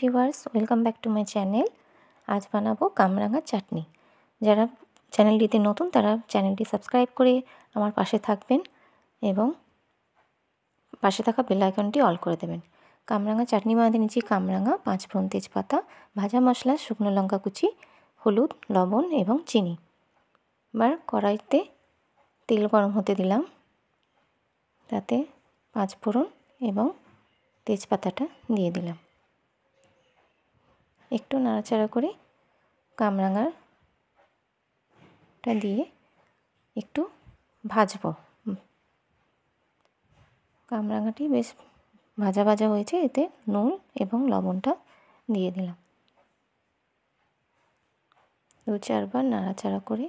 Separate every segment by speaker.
Speaker 1: viewers welcome back to my channel আজ বানাবো কামরাঙার চাটনি যারা চ্যানেলটিতে নতুন তারা চ্যানেলটি সাবস্ক্রাইব করে আমার পাশে থাকবেন এবং পাশে থাকা বেলাইকনটি অল করে দেবেন কামরাঙা চাটনি বানাতে নিচ্ছি কামরাঙা পাঁচ ফোন তেজপাতা ভাজা মশলা শুকনো লঙ্কা কুচি হলুদ লবণ এবং চিনি এবার কড়াইতে তেল গরম হতে দিলাম তাতে পাঁচ ফোড়ন এবং তেজপাতাটা দিয়ে দিলাম একটু নাড়াচাড়া করে কামরাঙাটা দিয়ে একটু ভাজবো কামরাঙাটি বেশ ভাজা ভাজা হয়েছে এতে নুন এবং লবণটা দিয়ে দিলাম দু চারবার নাড়াচাড়া করে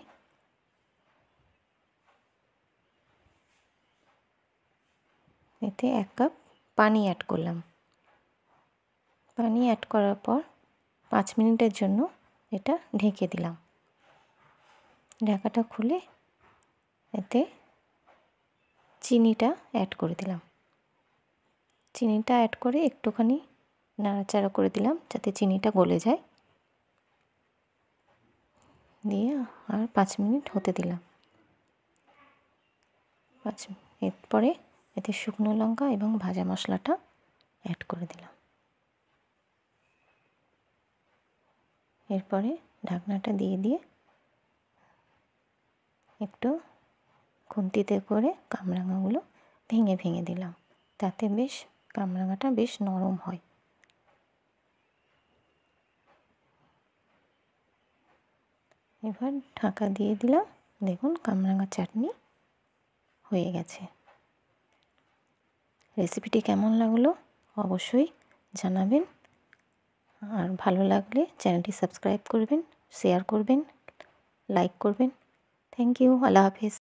Speaker 1: এতে এক কাপ পানি অ্যাড করলাম পানি অ্যাড করার পর পাঁচ মিনিটের জন্য এটা ঢেকে দিলাম ঢাকাটা খুলে এতে চিনিটা অ্যাড করে দিলাম চিনিটা অ্যাড করে একটুখানি নাড়াচাড়া করে দিলাম যাতে চিনিটা গলে যায় দিয়ে আর পাঁচ মিনিট হতে দিলাম পাঁচ এরপরে এতে শুকনো লঙ্কা এবং ভাজা মশলাটা অ্যাড করে দিলাম এরপরে ঢাকনাটা দিয়ে দিয়ে একটু খুন্তিতে করে কামরাঙাগুলো ভেঙে ভেঙে দিলাম তাতে বেশ কামরাঙাটা বেশ নরম হয় এবার ঢাকা দিয়ে দিলাম দেখুন কামরাঙা চাটনি হয়ে গেছে রেসিপিটি কেমন লাগলো অবশ্যই জানাবেন আর ভালো লাগলে চ্যানেলটি সাবস্ক্রাইব করবেন শেয়ার করবেন লাইক করবেন থ্যাংক ইউ আল্লাহ হাফিজ